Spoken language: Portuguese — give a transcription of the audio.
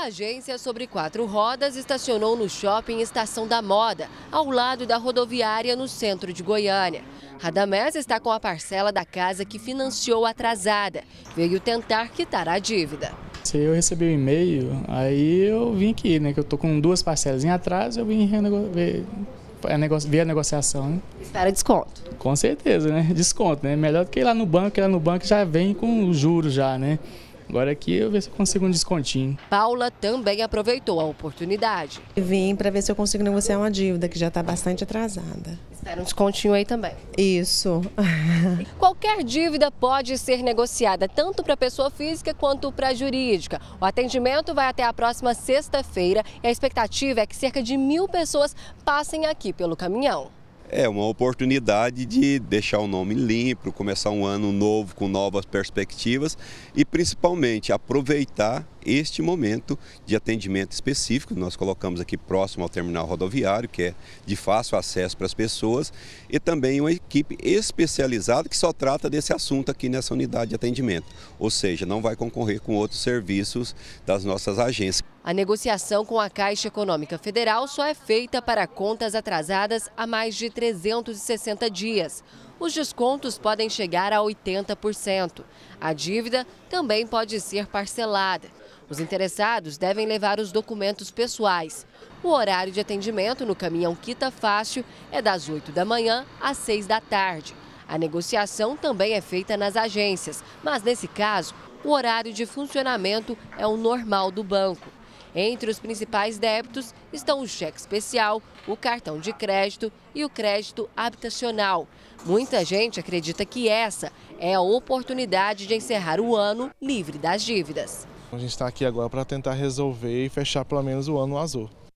A agência sobre quatro rodas estacionou no shopping Estação da Moda, ao lado da rodoviária no centro de Goiânia. Radamés está com a parcela da casa que financiou atrasada. Veio tentar quitar a dívida. Se eu recebi o um e-mail, aí eu vim aqui, né? Que eu tô com duas parcelas em atraso, eu vim ver, ver a negociação. Né? Espera desconto. Com certeza, né? Desconto, né? Melhor do que ir lá no banco, que lá no banco já vem com juros já, né? Agora aqui eu ver se eu consigo um descontinho. Paula também aproveitou a oportunidade. Vim para ver se eu consigo negociar uma dívida que já está bastante atrasada. Espera um descontinho aí também. Isso. Qualquer dívida pode ser negociada, tanto para pessoa física quanto para jurídica. O atendimento vai até a próxima sexta-feira e a expectativa é que cerca de mil pessoas passem aqui pelo caminhão. É uma oportunidade de deixar o nome limpo, começar um ano novo com novas perspectivas e principalmente aproveitar este momento de atendimento específico. Nós colocamos aqui próximo ao terminal rodoviário, que é de fácil acesso para as pessoas, e também uma equipe especializada que só trata desse assunto aqui nessa unidade de atendimento. Ou seja, não vai concorrer com outros serviços das nossas agências. A negociação com a Caixa Econômica Federal só é feita para contas atrasadas há mais de 360 dias os descontos podem chegar a 80%. A dívida também pode ser parcelada. Os interessados devem levar os documentos pessoais. O horário de atendimento no caminhão Quita Fácil é das 8 da manhã às 6 da tarde. A negociação também é feita nas agências, mas nesse caso, o horário de funcionamento é o normal do banco. Entre os principais débitos estão o cheque especial, o cartão de crédito e o crédito habitacional. Muita gente acredita que essa é a oportunidade de encerrar o ano livre das dívidas. A gente está aqui agora para tentar resolver e fechar pelo menos o ano azul.